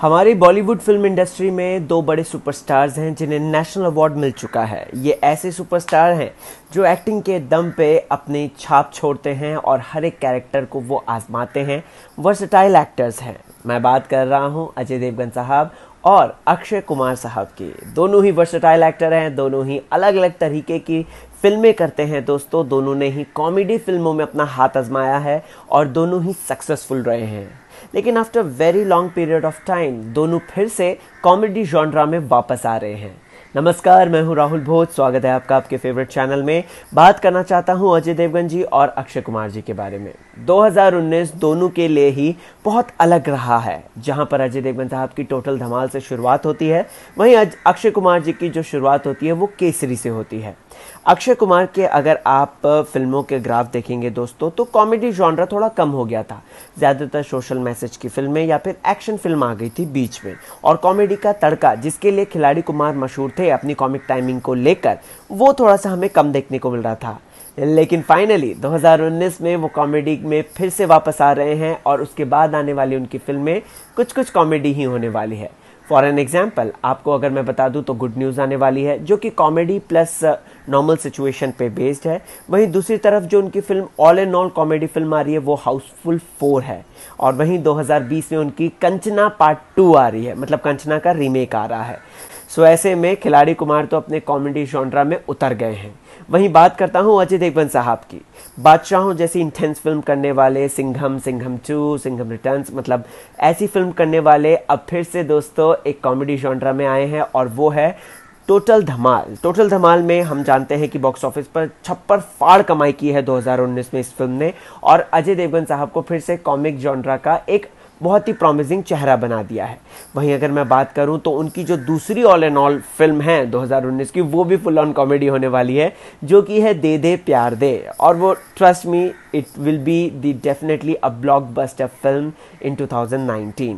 हमारी Bollywood film industry में दो बड़े सुपरस्टार्स हैं जिन्हें नेशनल अवार्ड मिल चुका है ये ऐसे सुपरस्टार हैं जो एक्टिंग के दम पे अपनी छाप छोड़ते हैं और हर एक कैरेक्टर को वो आजमाते हैं वर्सटाइल एक्टर्स हैं मैं बात कर रहा हूँ अजय देवगन साहब और अक्षय कुमार साहब के दोनों ही वर्सटाइल एक्टर हैं दोनों ही अलग अलग तरीके की फिल्में करते हैं दोस्तों दोनों ने ही कॉमेडी फिल्मों में अपना हाथ आजमाया है और दोनों ही सक्सेसफुल रहे हैं लेकिन after very long period of time दोनों फिर से कॉमेडी जॉनरा में वापस आ रहे हैं नमस्कार मैं हूं राहुल भोज स्वागत है आपका आपके फेवरेट चैनल में बात करना चाहता हूं अजय देवगन जी और अक्षय कुमार जी के बारे में 2019 दोनों के लिए ही बहुत अलग रहा है जहां पर अजय देवगन साहब की टोटल धमाल से शुरुआत होती है वहीं अक्षय कुमार जी की जो शुरुआत होती है वो केसरी से होती है अक्षय कुमार के अगर आप फिल्मों के ग्राफ देखेंगे दोस्तों तो कॉमेडी जॉनरा थोड़ा कम हो गया था ज़्यादातर सोशल मैसेज की फिल्में या फिर एक्शन फिल्म आ गई थी बीच में और कॉमेडी का तड़का जिसके लिए खिलाड़ी कुमार मशहूर थे अपनी कॉमिक टाइमिंग को लेकर वो थोड़ा सा हमें कम देखने को मिल रहा था लेकिन फाइनली 2019 में वो कॉमेडी में फिर से वापस आ रहे हैं और उसके बाद आने वाली उनकी फिल्में कुछ कुछ कॉमेडी ही होने वाली है फॉर एन एग्जाम्पल आपको अगर मैं बता दूं तो गुड न्यूज़ आने वाली है जो कि कॉमेडी प्लस नॉर्मल सिचुएशन पे बेस्ड है वहीं दूसरी तरफ जो उनकी film all and all comedy film आ रही है वो हाउसफुल फोर है और वहीं 2020 में उनकी कंचना पार्ट टू आ रही है मतलब कंचना का रीमेक आ रहा है सो ऐसे में खिलाड़ी कुमार तो अपने कॉमेडी जॉनरा में उतर गए हैं वहीं बात करता हूं अजय देवगन साहब की बादशाहों जैसी इंटेंस फिल्म करने वाले सिंघम सिंघम टू सिंघम रिटर्न्स मतलब ऐसी फिल्म करने वाले अब फिर से दोस्तों एक कॉमेडी जॉनरा में आए हैं और वो है टोटल धमाल टोटल धमाल में हम जानते हैं कि बॉक्स ऑफिस पर छप्पर फाड़ कमाई की है 2019 में इस फिल्म ने और अजय देवगन साहब को फिर से कॉमिक जॉनरा का एक बहुत ही प्रॉमिसिंग चेहरा बना दिया है वहीं अगर मैं बात करूं तो उनकी जो दूसरी ऑल एंड ऑल फिल्म है 2019 की वो भी फुल ऑन कॉमेडी होने वाली है जो कि है दे दे प्यार दे और वो trust me it will be the definitely a blockbuster film in 2019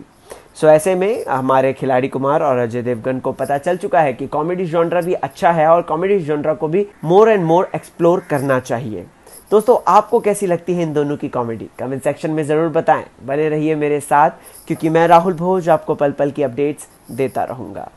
so so, ऐसे में हमारे खिलाड़ी कुमार और अजय देवगन को पता चल चुका है कि कॉमेडी जॉनरा भी अच्छा है और कॉमेडी जॉनरा को भी मोर एंड मोर एक्सप्लोर करना चाहिए दोस्तों आपको कैसी लगती है इन दोनों की कॉमेडी कमेंट सेक्शन में ज़रूर बताएं बने रहिए मेरे साथ क्योंकि मैं राहुल भोज आपको पल पल की अपडेट्स देता रहूँगा